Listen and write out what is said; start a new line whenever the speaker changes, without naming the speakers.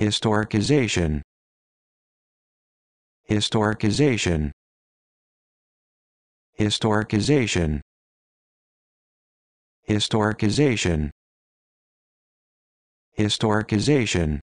Historicization. Historicization. Historicization. Historicization. Historicization.